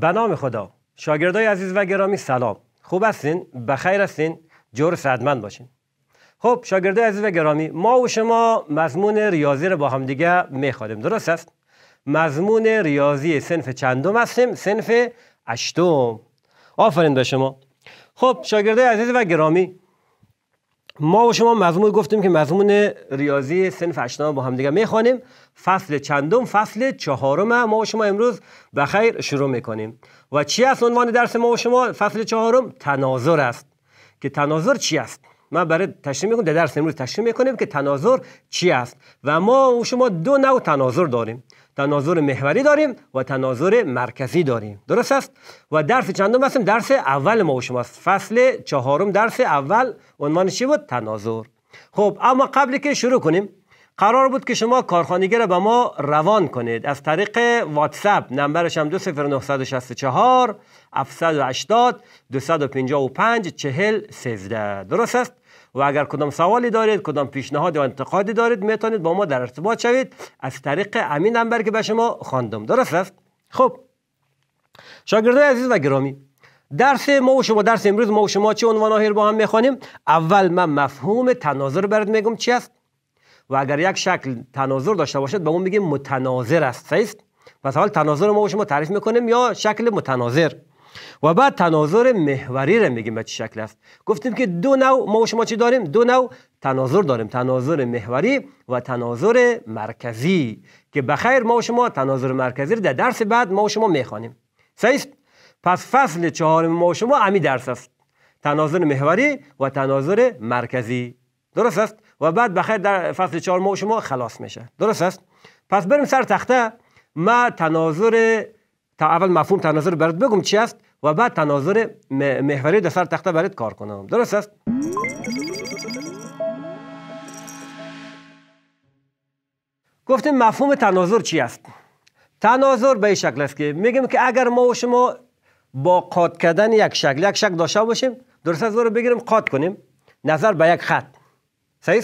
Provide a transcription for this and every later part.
به نام خدا شاگردای عزیز و گرامی سلام خوب هستین بخیر هستین جور صدمند باشین خب شاگردای عزیز و گرامی ما و شما مضمون ریاضی رو با هم دیگه میخوادیم درست است مضمون ریاضی سنف چندم هستیم سنف هشتم آفرین به شما خب شاگردای عزیز و گرامی ما و شما مضمون گفتیم که مضمون ریاضی سن فشنا با هم دیگه میخوانیم فصل چندم فصل چهارم ما و شما امروز خیر شروع میکنیم و چی است عنوان درس ما و شما فصل چهارم تناظر است که تناظر چی است من برای تشریح میکنم در درس امروز تشریح میکنیم که تناظر چی است و ما و شما دو نوع تناظر داریم تناظر محوری داریم و تناظر مرکزی داریم درست است و درس چندم هستیم درس اول ما و شماست فصل چهارم درس اول عنوان چی بود تناظر خب اما قبل که شروع کنیم قرار بود که شما کارخانگی را به ما روان کنید از طریق واتساپ نمبرش هم 20964 780 255 40 13 درست است و اگر کدام سوالی دارید کدام پیشنهاد یا انتقادی دارید میتونید با ما در ارتباط شوید از طریق امین نمبر که به شما خواندم درست است خب شاگردای عزیز و گرامی درس ما و شما درس امروز ما و شما چه عنوان هایی با هم میخوانیم اول من مفهوم تناظر برد میگم چی است و اگر یک شکل تناظر داشته باشد به اون میگیم متناظر است است پس اول تناظر ما و شما تعریف میکنیم یا شکل متناظر و بعد تناظر محوری رو میگیم به چه شکل است گفتیم که دو نوع ما و شما چی داریم دو نوع تناظر داریم تناظر محوری و تناظر مرکزی که بخیر ما و شما تناظر مرکزی رو در درس بعد ما و شما میخوانیم صحیح پس فصل چهارم ما و شما امی درس است تناظر محوری و تناظر مرکزی درست است و بعد بخیر در فصل چهار ما و شما خلاص میشه درست است پس بریم سر تخته ما تناظر تا اول مفهوم تناظر برات بگم چی است و بعد تناظر محوری در سر تخته برید کار کنم درست است گفتیم مفهوم تناظر چی است تناظر به این شکل است که میگیم که اگر ما و شما با قاد کردن یک شکل یک شکل داشته باشیم درست از رو بگیریم قاد کنیم نظر به یک خط صحیح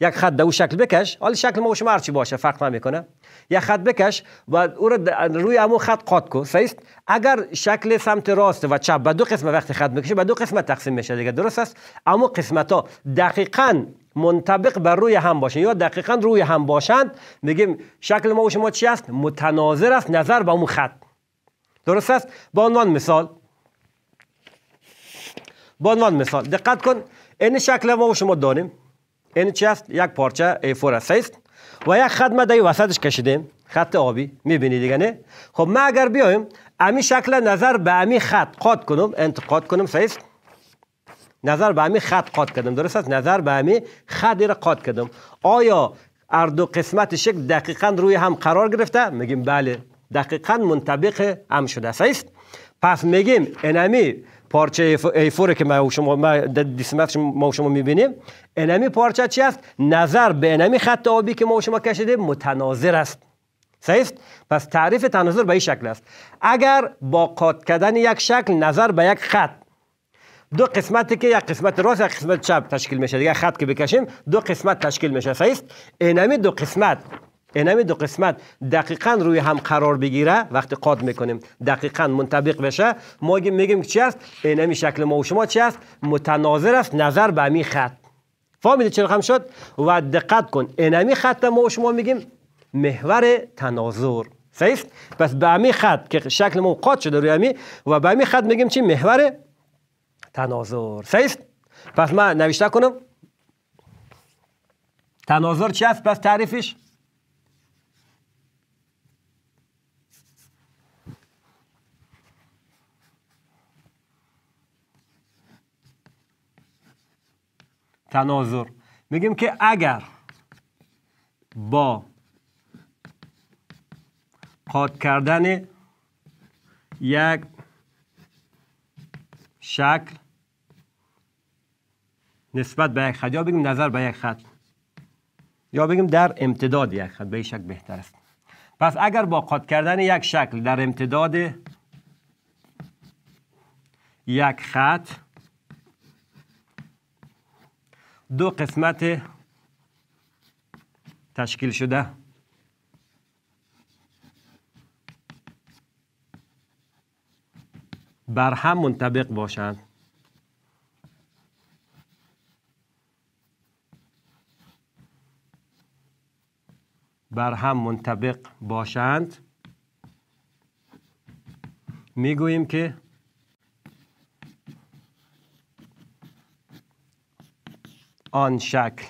یک خط در او شکل بکش حالا شکل ما و شما هرچی باشه فرق میکنه؟ یا خط بکش و او رو روی همون خط قاط کو است اگر شکل سمت راست و چپ به دو قسمت وقتی خط بکشه به دو قسمت تقسیم میشه درست است اما قسمت ها دقیقا منطبق بر روی هم باشند یا دقیقا روی هم باشند میگیم شکل ما و شما چی است متناظر است نظر به اون خط درست است به عنوان مثال به عنوان مثال دقت کن این شکل ما و شما دانیم این چی است یک پارچه ای فور است و یک خط ما در وسطش کشیدیم خط آبی میبینی دیگه نه خب ما اگر بیایم امی شکل نظر به امی خط قاد کنم انتقاد کنم صحیح نظر به امی خط قاد کردم درست است نظر به امی خط را قاد کردم آیا اردو قسمت شکل دقیقا روی هم قرار گرفته میگیم بله دقیقا منطبق هم شده صحیح پس میگیم انمی پارچه ایفوره که ما شما ما در ما شما میبینیم انمی پارچه چی است نظر به انمی خط آبی که ما و شما کشیده متناظر است صحیح پس تعریف تناظر به این شکل است اگر با قاد کردن یک شکل نظر به یک خط دو قسمتی که یک قسمت راست یک قسمت چپ تشکیل میشه دیگه خط که بکشیم دو قسمت تشکیل میشه صحیح انمی دو قسمت اینمی دو قسمت دقیقا روی هم قرار بگیره وقتی قاد میکنیم دقیقا منطبق بشه ما میگیم که چی است شکل ما و شما چی است متناظر است نظر به همین خط فهمیدید چه رقم شد و دقت کن همی خط ما و شما میگیم محور تناظر صحیح پس به همین خط که شکل ما قاد شده روی می و به همین خط میگیم چی محور تناظر صحیح پس ما نوشته کنم تناظر چی است پس تعریفش تناظر میگیم که اگر با قاد کردن یک شکل نسبت به یک خط یا بگیم نظر به یک خط یا بگیم در امتداد یک خط به این شکل بهتر است پس اگر با قاد کردن یک شکل در امتداد یک خط دو قسمت تشکیل شده بر هم منطبق باشند بر هم منطبق باشند میگوییم که آن شکل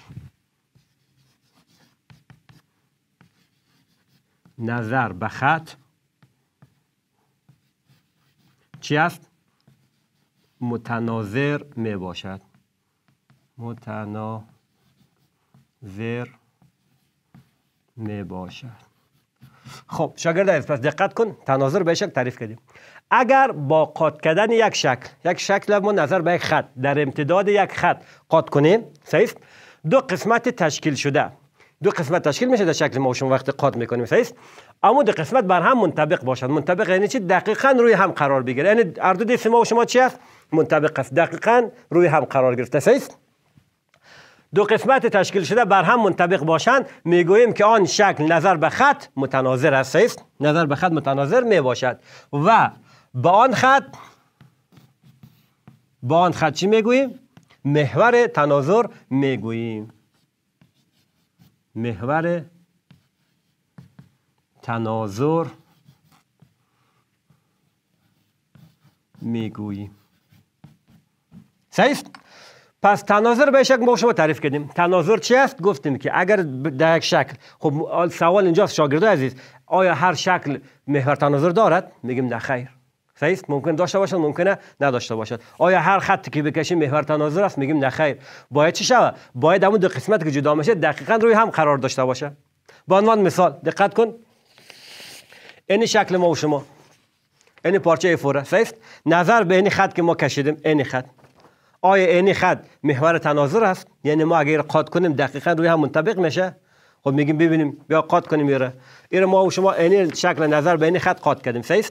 نظر به خط چی متناظر می باشد متناظر می باشد خب شاگرد پس دقت کن تناظر به شکل تعریف کردیم اگر با قاط کردن یک شکل یک شکل ما نظر به یک خط در امتداد یک خط قاط کنیم صحیح دو قسمت تشکیل شده دو قسمت تشکیل میشه در شکل ما شما وقت قاط میکنیم صحیح اما دو قسمت بر هم منطبق باشد، منطبق یعنی چی دقیقا روی هم قرار بگیره یعنی هر دو ما و شما چی است منطبق است دقیقا روی هم قرار گرفته صحیح دو قسمت تشکیل شده بر هم منطبق باشند میگوییم که آن شکل نظر به خط متناظر است نظر به خط متناظر می باشد و با آن خط با آن خط چی میگوییم؟ محور تناظر میگوییم محور تناظر میگوییم صحیح پس تناظر به شکل ما شما تعریف کردیم تناظر چی است گفتیم که اگر در یک شکل خب سوال اینجاست شاگرد عزیز آیا هر شکل محور تناظر دارد میگیم نه خیر صحیح ممکن داشته باشد ممکنه نداشته باشد آیا هر خطی که بکشیم محور تناظر است میگیم نه خیر باید چی شود باید همون دو قسمت که جدا میشه دقیقا روی هم قرار داشته باشه به عنوان مثال دقت کن این شکل ما و شما این پارچه فوره صحیح نظر به این خط که ما کشیدیم این خط آیا این خط محور تناظر است یعنی ما اگر قاط کنیم دقیقا روی هم منطبق میشه خب میگیم ببینیم بیا قاط کنیم میره. این ما و شما این شکل نظر به این خط قاط کردیم صحیح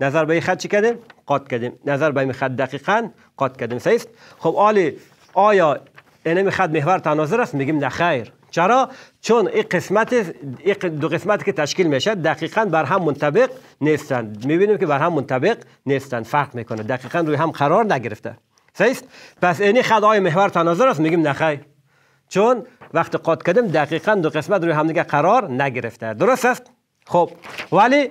نظر به خط چی کردیم قاط کردیم نظر به این خط دقیقا قاط کردیم سیست؟ خب آلی آیا این خط محور تناظر است میگیم نه خیر چرا چون این قسمت دو قسمت که تشکیل میشه دقیقا بر هم منطبق نیستند میبینیم که بر هم منطبق نیستند فرق میکنه دقیقا روی هم قرار نگرفته سیست؟ پس اینی خط آی محور تناظر است میگیم نه چون وقت قاط کردیم دقیقا دو قسمت روی همدیگه قرار نگرفته درست است خب ولی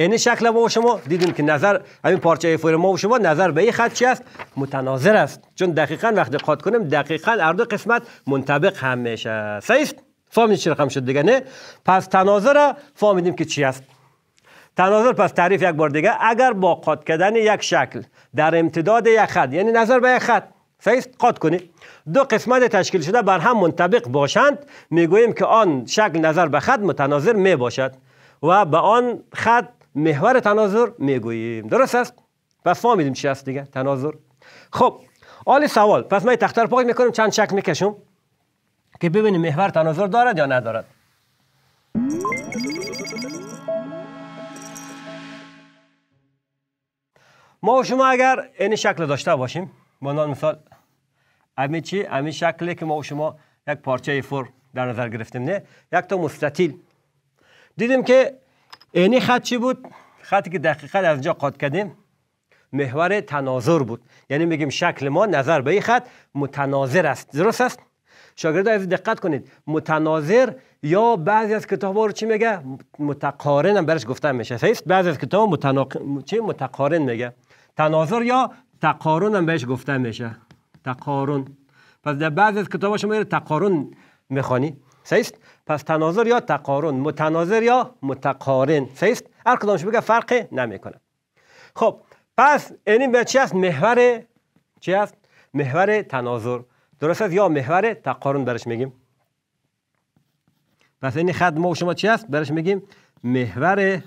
این شکل ما شما دیدیم که نظر همین پارچه فور ما شما نظر به این خط چی است متناظر است چون دقیقا وقتی قاد کنیم دقیقا هر قسمت منطبق هم میشه صحیح فهمیدیم چی رقم شد دیگه نه پس تناظر فهمیدیم که چی است تناظر پس تعریف یک بار دیگه اگر با قاد کردن یک شکل در امتداد یک خط یعنی نظر به یک خط صحیح قاد کنی دو قسمت تشکیل شده بر هم منطبق باشند میگوییم که آن شکل نظر به خط متناظر می باشد و به آن خط محور تناظر میگوییم درست است پس فهمیدیم چی است دیگه تناظر خب اول سوال پس من تختر پاک میکنیم چند شک میکشم که ببینیم محور تناظر دارد یا ندارد ما و شما اگر این شکل داشته باشیم بنان مثال امی چی امی شکلی که ما و شما یک پارچه فور در نظر گرفتیم نه یک تا مستطیل دیدیم که اینی خط چی بود خطی که دقیقا از اینجا قاد کردیم محور تناظر بود یعنی میگیم شکل ما نظر به این خط متناظر است درست است شاگرده از دقت کنید متناظر یا بعضی از کتاب ها رو چی میگه متقارن هم برش گفتن میشه صحیح بعضی از کتاب متناق... چی متقارن میگه تناظر یا تقارن هم بهش گفتن میشه تقارن پس در بعضی از کتاب شما تقارن میخوانی سیست پس تناظر یا تقارن متناظر یا متقارن سیست هر کدامش بگه فرق نمیکنه خب پس این چی است محور چی است محور تناظر درست است یا محور تقارن برش میگیم پس این خط ما شما چی است برش میگیم محور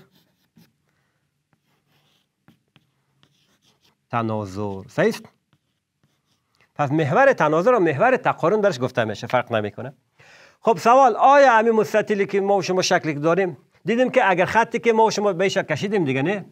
تناظر سیست پس محور تناظر و محور تقارن برش گفته میشه فرق نمیکنه خب سوال آیا همین مستطیلی که ما و شما شکلی داریم دیدیم که اگر خطی که ما و شما به کشیدیم دیگه نه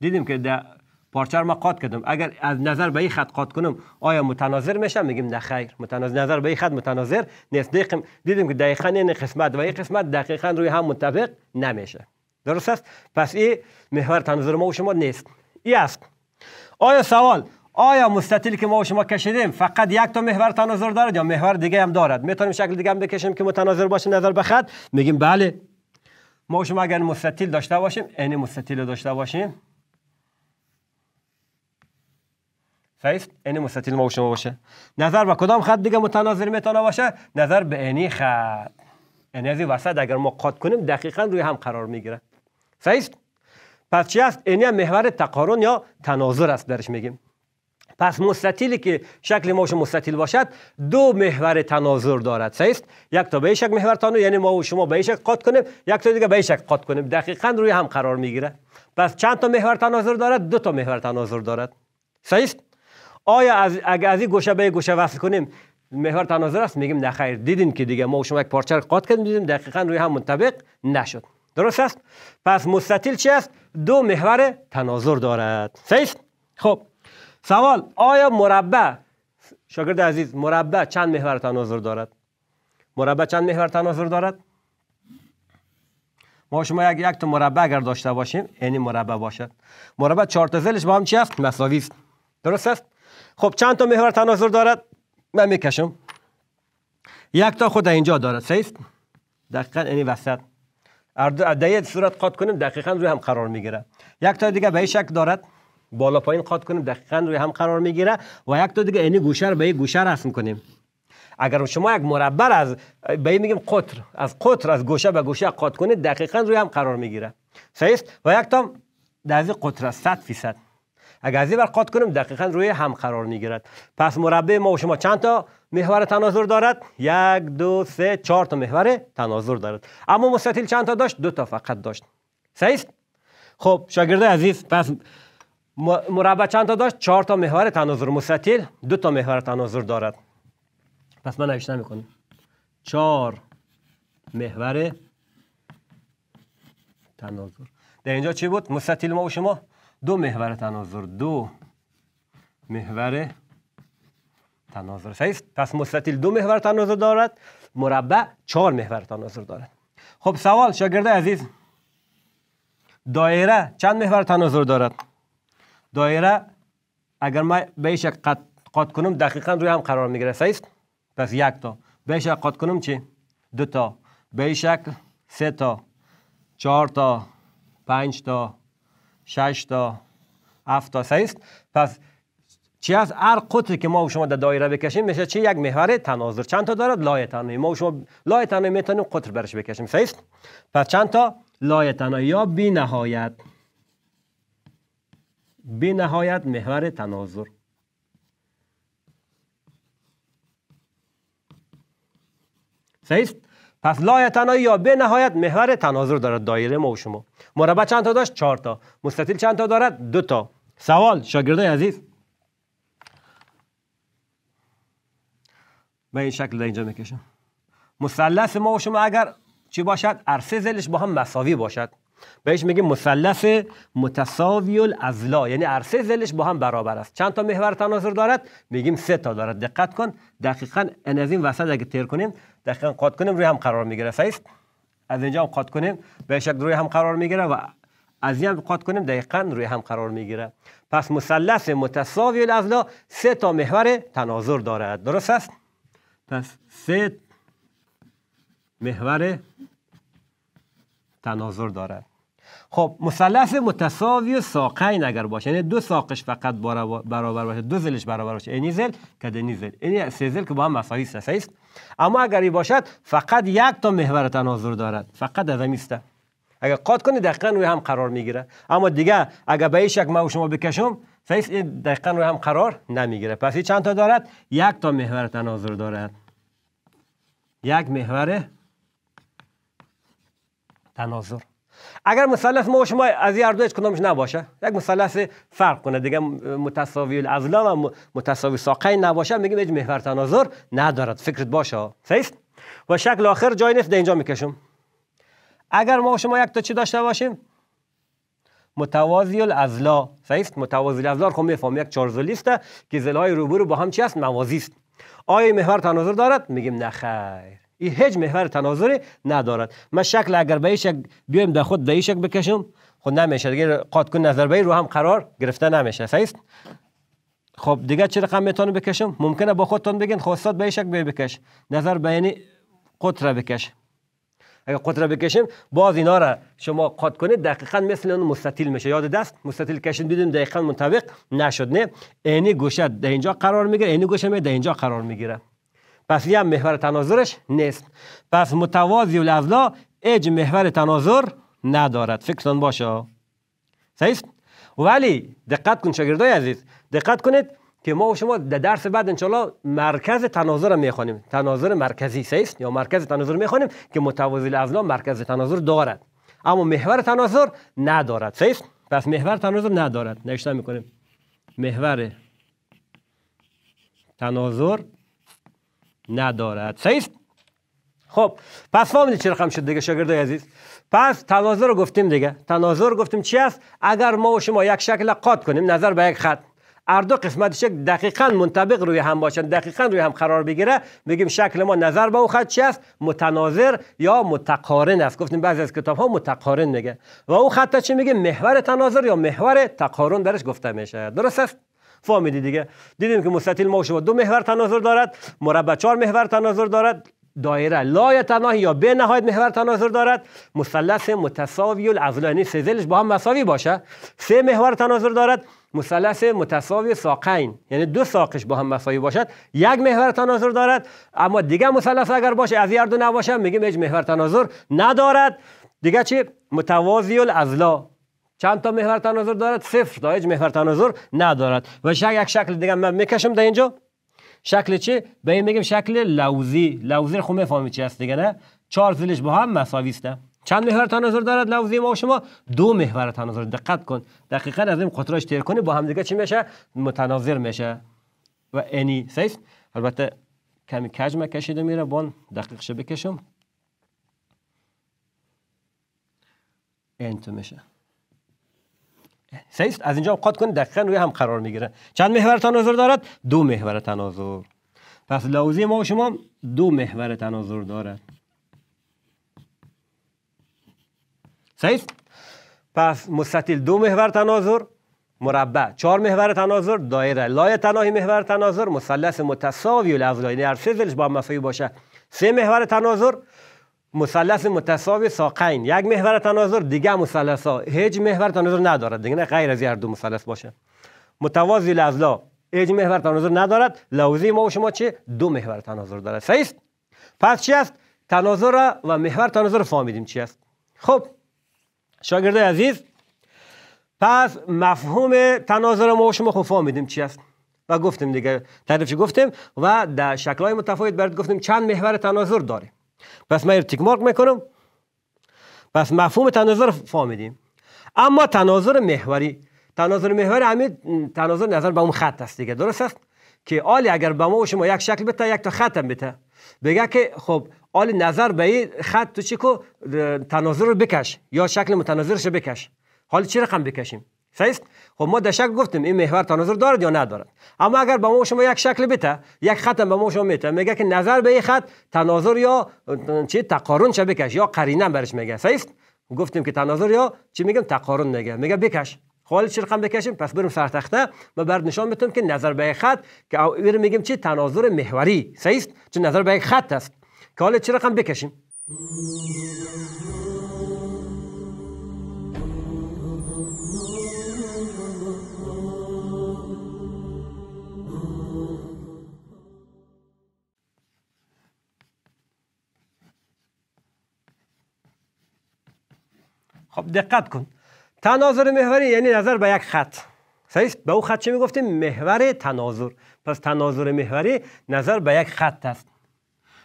دیدیم که در پارچه ما قاط کردم اگر از نظر به این خط قاط کنم آیا متناظر میشم میگیم نه خیر متناظر نظر به این خط متناظر نیست دیدیم, دیدیم که دقیقا این قسمت و این قسمت دقیقا روی هم متفق نمیشه درست است پس این محور تناظر ما و شما نیست این است آیا سوال آیا مستطیلی که ما و شما کشیدیم فقط یک تا محور تناظر دارد یا محور دیگه هم دارد میتونیم شکل دیگه هم بکشیم که متناظر باشه نظر به خط میگیم بله ما و شما اگر مستطیل داشته باشیم این مستطیل رو داشته باشیم صحیح این مستطیل ما شما باشه نظر به کدام خط دیگه متناظر میتونه باشه نظر به اینی خط یعنی این از وسط اگر ما قاط کنیم دقیقا روی هم قرار میگیره صحیح پس چی است؟ اینی محور تقارن یا تناظر است درش میگیم پس مستطیلی که شکل ماش مستطیل باشد دو محور تناظر دارد صحیح یک تا به شک محور تناظر یعنی ما و شما به شک قاط کنیم یک تا دیگه به شک قاط کنیم دقیقا روی هم قرار میگیره پس چند تا محور تناظر دارد دو تا محور تناظر دارد صحیح آیا از از این گوشه به گوشه وصل کنیم محور تناظر است میگیم نه خیر دیدین که دیگه ما و شما یک پارچه قاط کردیم دیدیم دقیقا روی هم منطبق نشد درست است پس مستطیل چی است دو محور تناظر دارد صحیح خب سوال آیا مربع شاگرد عزیز مربع چند محور تناظر دارد مربع چند محور تناظر دارد ما شما یک یک تا مربع اگر داشته باشیم یعنی مربع باشد مربع چهار تا زلش با هم چی است مساوی است درست است خب چند تا محور تناظر دارد من میکشم یک تا خود اینجا دارد است؟ دقیقا یعنی وسط در صورت قاط کنیم دقیقا روی هم قرار میگیره یک تا دیگه به این شکل دارد بالا پایین قاط کنیم دقیقا روی هم قرار میگیره و یک تا دیگه این گوشه رو به یک گوشه رسم کنیم اگر شما یک مربع از به این میگیم قطر از قطر از گوشه به گوشه قاط کنید دقیقا روی هم قرار میگیره صحیح و یک تا در قطر است 100 فیصد اگر از این بر قاط کنیم دقیقا روی هم قرار میگیرد پس مربع ما و شما چند تا محور تناظر دارد یک دو سه چهار تا محور تناظر دارد اما مستطیل چند تا داشت دو تا فقط داشت صحیح خب شاگرده عزیز پس مربع چند تا داشت چهار تا محور تناظر مستطیل دو تا محور تناظر دارد پس من نوشته میکنم چهار محور تناظر در اینجا چی بود مستطیل ما و شما دو محور تناظر دو محور تناظر صحیح پس مستطیل دو محور تناظر دارد مربع چهار محور تناظر دارد خب سوال شاگرد عزیز دایره چند محور تناظر دارد دایره اگر ما بهش قط, قط کنم دقیقا روی هم قرار میگیره است پس یک تا به قط کنم چی دو تا به شکل سه تا چهار تا پنج تا شش تا هفت تا است پس چی از هر قطری که ما و شما در دا دایره بکشیم میشه چی یک محور تناظر چند تا دارد لایه تنایی ما و شما لایه تنایی میتونیم قطر برش بکشیم است پس چند تا لایه تنایی یا بی نهایت به نهایت محور تناظر صحیح پس لایتنایی یا به نهایت محور تناظر دارد دایره ما و شما مربع چند تا داشت چهار تا مستطیل چند تا دارد دو تا سوال شاگردای عزیز به این شکل در اینجا میکشم مثلث ما و شما اگر چی باشد عرصه زلش با هم مساوی باشد بهش میگیم مثلث متساوی الاضلاع یعنی عرصه زلش با هم برابر است چند تا محور تناظر دارد میگیم سه تا دارد دقت کن دقیقا ان از این وسط اگه تیر کنیم دقیقا قاط کنیم روی هم قرار میگیره صحیح از اینجا هم قاط کنیم به روی هم قرار میگیره و از این قاط کنیم دقیقا روی هم قرار میگیره پس مثلث متساوی الاضلاع سه تا محور تناظر دارد درست است پس سه محور تناظر دارد خب مثلث متساوی ساقین اگر باشه یعنی دو ساقش فقط برابر باشه دو زلش برابر باشه اینی زل کدنی زل اینی سه زل که با هم مساوی است اما اگر ای باشد فقط یک تا محور تناظر دارد فقط از اگر قاد کنی دقیقا روی هم قرار میگیره اما دیگه اگر به یک ما و شما بکشم این دقیقا روی هم قرار نمیگیره پس این چند تا دارد یک تا محور تناظر دارد یک محور تناظر اگر مثلث ما شما از هر دو کدامش نباشه یک مثلث فرق کنه دیگه متساوی الاضلاع و متساوی ساقین نباشه میگیم هیچ محور تناظر ندارد فکرت باشه صحیح و شکل آخر جای نیست اینجا میکشم اگر ما شما یک تا چی داشته باشیم متوازی الاضلاع صحیح متوازی الازلا رو خب میفهم یک چارزلیسته که زلهای روبرو با هم چی است موازی است آیا محور تناظر دارد میگیم نه خیر این هیچ محور تناظری ندارد من شکل اگر به شکل بیایم در خود به بکشم خود نمیشه دیگه قاد کن نظر به رو هم قرار گرفته نمیشه صحیح خب دیگه چه رقم میتونم بکشم ممکنه با خودتون بگین خواستات خب به شکل بکش نظر به یعنی قطره بکش اگر قطره بکشیم باز اینا را شما قاد کنید دقیقا مثل اون مستطیل میشه یاد دست مستطیل کشید دیدیم منطبق نشد نه اینی گوشه در اینجا قرار میگیره اینی گوشه می در اینجا قرار میگیره پس یه محور تناظرش نیست پس متوازی الازلا اج محور تناظر ندارد کن باشه صحیح ولی دقت کن شاگردای عزیز دقت کنید که ما و شما در درس بعد انشالله مرکز تناظر رو میخوانیم تناظر مرکزی سیست یا مرکز تناظر میخوانیم که متوازی الازلا مرکز تناظر دارد اما محور تناظر ندارد سیست پس محور تناظر ندارد نوشته میکنیم محور تناظر ندارد صحیح خب پس فهمیدید چرا خم شد دیگه شاگردای عزیز پس تناظر رو گفتیم دیگه تناظر رو گفتیم چی است اگر ما و شما یک شکل قاط کنیم نظر به یک خط اردو دو قسمتش دقیقا منطبق روی هم باشن دقیقا روی هم قرار بگیره میگیم شکل ما نظر به اون خط چی است متناظر یا متقارن است گفتیم بعضی از کتاب ها متقارن میگه و اون خط چی میگه محور تناظر یا محور تقارن درش گفته میشه درست است فهمیدی دیگه دیدیم که مستطیل ما شما دو محور تناظر دارد مربع چهار محور تناظر دارد دایره لای تناهی یا به نهایت محور تناظر دارد مثلث متساوی الاضلاع یعنی سه با هم مساوی باشه سه محور تناظر دارد مثلث متساوی ساقین یعنی دو ساقش با هم مساوی باشد یک محور تناظر دارد اما دیگه مثلث اگر باشه از یردو نباشه میگیم هیچ محور تناظر ندارد دیگه چی متوازی الاضلاع چند تا محور تناظر دارد صفر تا هیچ محور تناظر ندارد و شک یک شکل دیگه من میکشم در اینجا شکل چه به این میگم شکل لوزی لوزی رو خب میفهمی چی هست دیگه نه چهار زلش با هم مساوی چند محور تناظر دارد لوزی ما و شما دو محور تناظر دقت کن دقیقا از این قطراش تیر کنی با هم دیگه چی میشه متناظر میشه و انی سیف البته کمی کج کشیده میره بون دقیقش بکشم انت میشه سیست از اینجا اوقات کن دقیقا روی هم قرار میگیره چند محور تناظر دارد دو محور تناظر پس لاوزی ما و شما دو محور تناظر دارد سیست پس مستطیل دو محور تناظر مربع چهار محور تناظر دایره لایه تناهی محور تناظر مثلث متساوی الازلای هر سه زلش با مفایی باشه سه محور تناظر مثلث متساوی ساقین یک محور تناظر دیگه مثلث ها هیچ محور تناظر ندارد دیگه نه غیر از هر دو مثلث باشه متوازی لازلا هیچ محور تناظر ندارد لوزی ما و شما چه دو محور تناظر دارد صحیح پس چی است تناظر و محور تناظر فهمیدیم چی است خب شاگرد عزیز پس مفهوم تناظر ما و شما خوب فهمیدیم چی است و گفتیم دیگه تعریفش گفتیم و در شکل‌های متفاوت برات گفتیم چند محور تناظر داره پس ما تیک مارک میکنم پس مفهوم تناظر فهمیدیم اما تناظر محوری تناظر محوری همین تناظر نظر به اون خط است دیگه درست است که آلی اگر به ما و شما یک شکل بده یک تا خط هم بده بگه که خب آلی نظر به این خط تو چیکو تناظر رو بکش یا شکل متناظرش بکش حالا چی رقم بکشیم است خب ما در شک گفتیم این محور تناظر دارد یا ندارد اما اگر به ما شما یک شکل بده یک خطم به ما شما میته میگه که نظر به این خط تناظر یا چی تقارن چه بکش یا قرینه برش میگه است گفتیم که تناظر یا چی میگم تقارن میگه میگه بکش خالی خب چی رقم بکشیم پس بریم سر تخته ما برد نشان میتونیم که نظر به خط که او میگیم چی تناظر محوری است چون نظر به خط است که حالا چی رقم بکشیم دقت کن تناظر محوری یعنی نظر به یک خط صحیح به او خط چه میگفتیم محور تناظر پس تناظر محوری نظر به یک خط است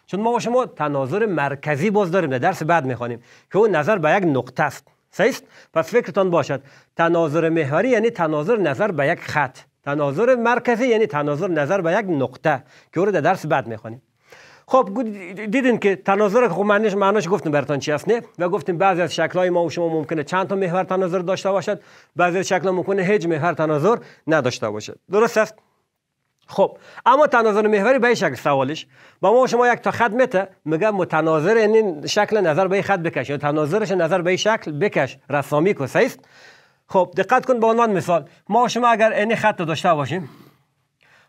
چون ما با شما تناظر مرکزی باز داریم در درس بعد میخوانیم که اون نظر به یک نقطه است صحیح پس فکرتان باشد تناظر محوری یعنی تناظر نظر به یک خط تناظر مرکزی یعنی تناظر نظر به یک نقطه که رو در درس بعد میخوانیم خب دیدین که تناظر خب معنیش معناش گفتم براتون چی است نه و گفتیم بعضی از شکل‌های ما و شما ممکنه چند تا محور تناظر داشته باشد بعضی از ها ممکنه هیچ محور تناظر نداشته باشد درست است خب اما تناظر محوری به شکل سوالش با ما شما یک تا خط میته میگه متناظر این یعنی شکل نظر به خط بکش یا تناظرش نظر به شکل بکش رسامی کو است خب دقت کن به عنوان مثال ما شما اگر این یعنی خط داشته باشیم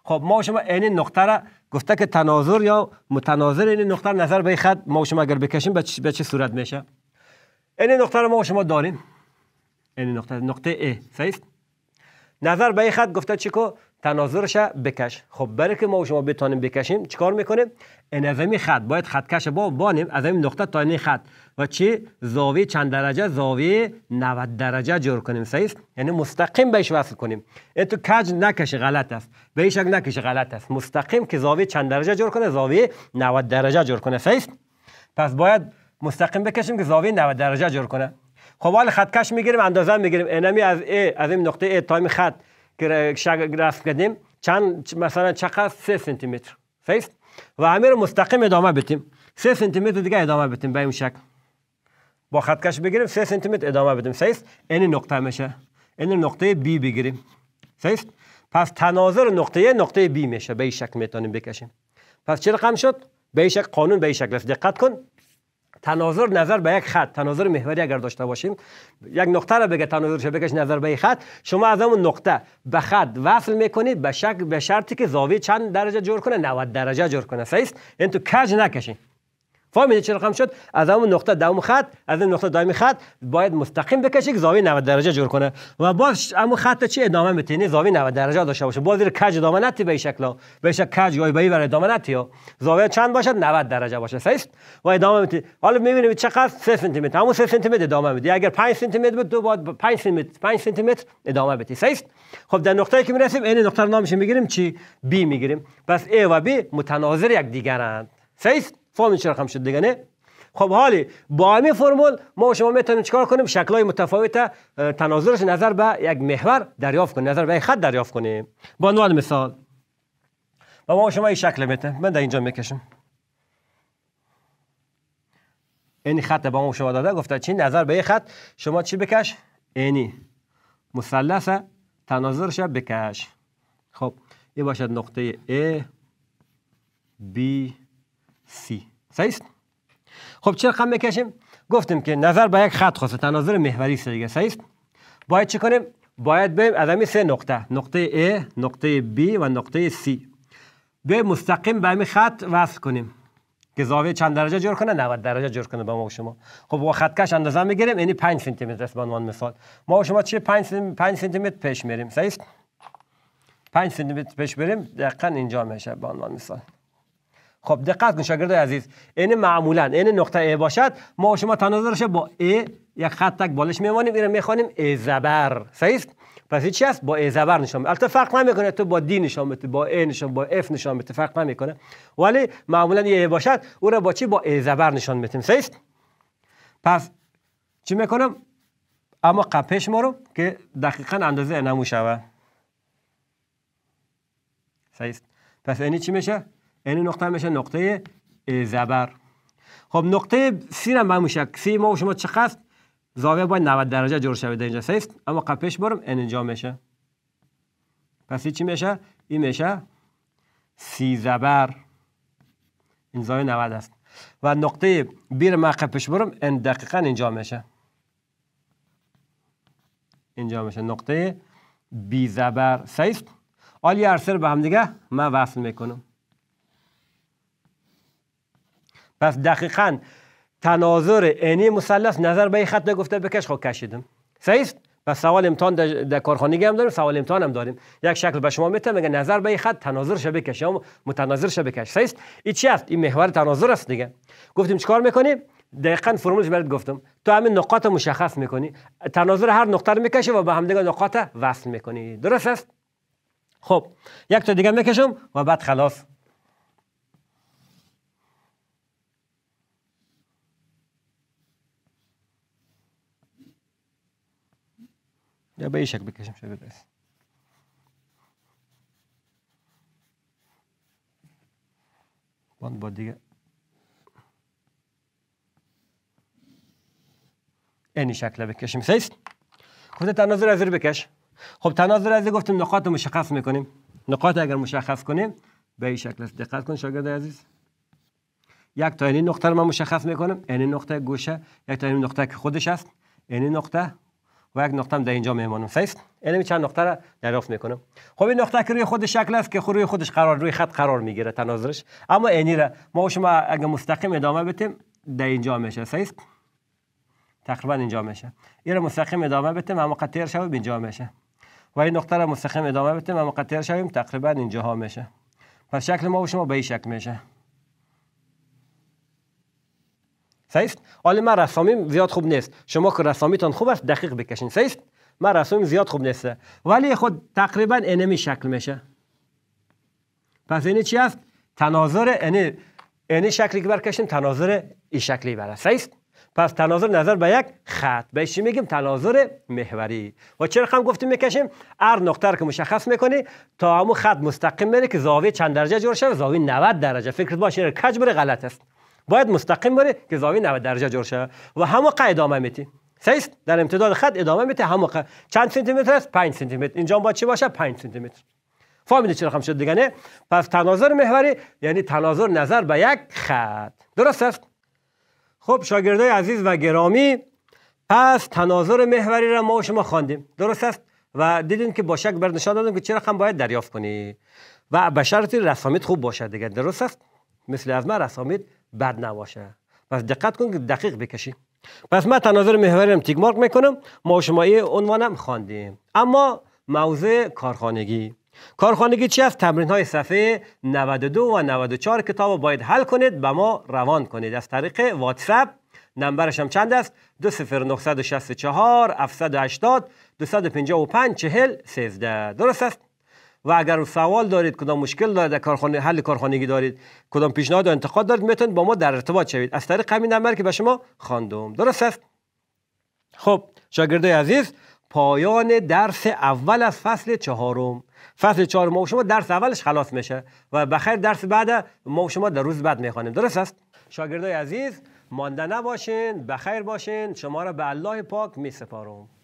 خب ما شما این نقطه را گفته که تناظر یا متناظر این نقطه نظر به خط ما شما اگر بکشیم به چه, صورت میشه این نقطه را ما شما داریم این نقطه نقطه ای صحیح نظر به خط گفته چی تناظرش بکش خب برای که ما و شما بتانیم بکشیم چیکار میکنیم این خط باید کش با بانیم از این نقطه تا این خط و چی زاویه چند درجه زاویه 90 درجه جور کنیم سیست یعنی مستقیم بهش وصل کنیم این تو کج نکشه غلط است بهش نکشی نکشه غلط است مستقیم که زاویه چند درجه جور کنه زاویه 90 درجه جور کنه سیست پس باید مستقیم بکشیم که زاویه 90 درجه جور کنه خب حال کش میگیریم اندازه میگیریم انمی از ای از این نقطه ای تایم خط گراف کردیم چند مثلا چقدر 3 سانتی متر فیست و همین رو مستقیم ادامه بدیم 3 سانتی متر دیگه ادامه بدیم به این شکل با خطکش بگیریم 3 سانتی متر ادامه بدیم فیست این نقطه میشه این نقطه B بگیریم فیست پس تناظر نقطه نقطه B میشه به این شکل میتونیم بکشیم پس چه رقم شد به این شکل قانون به این شکل است دقت کن تناظر نظر به یک خط تناظر محوری اگر داشته باشیم یک نقطه را بگه تناظر شبه نظر به خط شما از همون نقطه به خط وصل میکنید به شک به شرطی که زاویه چند درجه جور کنه 90 درجه جور کنه صحیح این تو کج نکشین فهمیدید چه رقم شد از اون نقطه دوم خط از این نقطه دائمی خط باید مستقیم بکشه که زاویه 90 درجه جور کنه و باز اما خط چی ادامه میتینی زاویه 90 درجه داشته باشه باز زیر کج ادامه نتی به شکل به شکل کج یا به بر ادامه نتی زاویه چند باشد 90 درجه باشه صحیح و ادامه میتی حالا میبینیم چقدر 3 سانتی متر همون 3 سانتی متر ادامه میدی اگر 5 سانتی متر بود دو باید 5 سانتی متر 5 سانتی متر ادامه بدی صحیح خب در نقطه‌ای که میرسیم این نقطه رو نامش میگیریم چی بی میگیریم پس ا و بی متناظر یکدیگرند صحیح فهم چرا شد دیگه نه خب حالی با همین فرمول ما شما میتونیم چکار کنیم های متفاوت تناظرش نظر به یک محور دریافت کنیم نظر به یک خط دریافت کنیم با عنوان مثال با ما شما این شکل میتونیم من در اینجا میکشم این خط با ما شما داده گفته چی نظر به این خط شما چی بکش اینی مثلث تناظرش بکش خب این باشد نقطه A B سی صحیح خب چه رقم بکشیم گفتیم که نظر به یک خط خاصه تناظر محوری است دیگه صحیح باید چه کنیم باید بریم از سه نقطه نقطه A نقطه B و نقطه C به مستقیم به همین خط وصل کنیم که زاویه چند درجه جور کنه 90 درجه جور کنه به ما و شما خب با کش اندازه میگیریم یعنی 5 سانتی متر است به عنوان مثال ما و شما چه 5 5 سانتی متر پیش میریم صحیح 5 سانتی متر پیش بریم دقیقاً اینجا میشه به عنوان مثال خب دقت کن شاگرد عزیز این معمولا این نقطه ا باشد ما شما تناظرش با ا یک خط تک بالش میمانیم اینو رو میخوانیم زبر صحیح پس چی است با ای زبر نشان البته فرق نمیکنه تو با دی نشان میده با ای نشان با اف نشان میده فرق نمیکنه ولی معمولا یه باشد او را با چی با ای زبر نشان میدیم صحیح پس چی میکنم اما قپش ما رو که دقیقا اندازه نمو شوه صحیح پس این چی میشه این یعنی نقطه میشه نقطه زبر خب نقطه سی هم به سی ما و شما چه هست زاویه باید 90 درجه جور شده در اینجا سیست اما قپش برم این اینجا میشه پس چی میشه این میشه سی زبر این زاویه 90 است و نقطه بیر ما قپش برم این دقیقا اینجا میشه اینجا میشه نقطه بی زبر سیست آلی هر به هم دیگه من وصل میکنم پس دقیقا تناظر اینی مسلس نظر به این خط نگفته بکش خب کشیدم صحیح و سوال امتحان در کارخانه هم داریم سوال امتحان هم داریم یک شکل به شما میتم میگه نظر به این خط تناظر شه بکشیم یا متناظر شه بکش صحیح این چی است این محور تناظر است دیگه گفتیم چیکار میکنیم دقیقا فرمولش برات گفتم تو همین نقاط مشخص میکنی تناظر هر نقطه رو میکشی و به همدیگه نقاط وصل میکنی درست است خب یک تا دیگه میکشم و بعد خلاص یا به این شکل بکشیم شده باند با دیگه اینی شکل بکشیم سیست خود تناظر از بکش خب تناظر از گفتیم نقاط رو مشخص میکنیم نقاط اگر مشخص کنیم به این شکل دقت کن شاگرد عزیز یک تا این نقطه رو من مشخص میکنم این نقطه گوشه یک تا این نقطه که خودش است این نقطه و یک نقطه هم در اینجا میمانم سیست یعنی چند نقطه را دریافت میکنم خب این نقطه که روی خود شکل است که روی خودش قرار روی خط قرار میگیره تناظرش اما اینی را ما شما اگه مستقیم ادامه بدیم در اینجا میشه سیست تقریبا اینجا میشه این را مستقیم ادامه بدیم اما قطیر شویم اینجا میشه و این نقطه را مستقیم ادامه بدیم اما قطیر شویم تقریبا اینجا ها میشه پس شکل ما و شما به این شکل میشه سیست حالا من رسامیم زیاد خوب نیست شما که رسامیتان خوب است دقیق بکشین سیست من رسامیم زیاد خوب نیست ولی خود تقریبا انمی شکل میشه پس این چی است تناظر اینه اینه شکلی که برکشیم تناظر این شکلی بره سیست پس تناظر نظر به یک خط به چی میگیم تناظر محوری و چرا هم گفتیم میکشیم هر نقطه که مشخص میکنی تا همون خط مستقیم بره که زاویه چند درجه جور شده زاویه 90 درجه فکر باشه کج بره غلط است باید مستقیم بره که زاویه 90 درجه جور شه و هموقع ادامه میتی سیست در امتداد خط ادامه میته هموقع چند سانتی متر است 5 سانتی متر اینجا با چی باشه 5 سانتی متر فهمیدی چه رقم شد دیگه نه پس تناظر محوری یعنی تناظر نظر به یک خط درست است خب شاگردای عزیز و گرامی پس تناظر محوری را ما و شما خواندیم درست است و دیدین که با شک بر نشان دادم که چرا رقم باید دریافت کنی و به شرط رسامیت خوب باشه دیگه درست است مثل از من رسامیت بد نباشه پس دقت کن که دقیق بکشی پس من تناظر محوریم تیک مارک میکنم ما شما یه عنوانم خواندیم اما موضع کارخانگی کارخانگی چی است تمرین های صفحه 92 و 94 کتاب باید حل کنید به ما روان کنید از طریق واتساپ نمبرش هم چند است 20964 780 255 40 13 درست است و اگر سوال دارید کدام مشکل دارید در کارخانه حل کارخانگی دارید کدام پیشنهاد و انتقاد دارید میتونید با ما در ارتباط شوید از طریق همین نمبر که به شما خواندم درست است خب شاگردای عزیز پایان درس اول از فصل چهارم فصل چهارم ما و شما درس اولش خلاص میشه و بخیر درس بعد ما و شما در روز بعد میخوانیم درست است شاگردای عزیز مانده نباشین بخیر باشین شما را به الله پاک میسپارم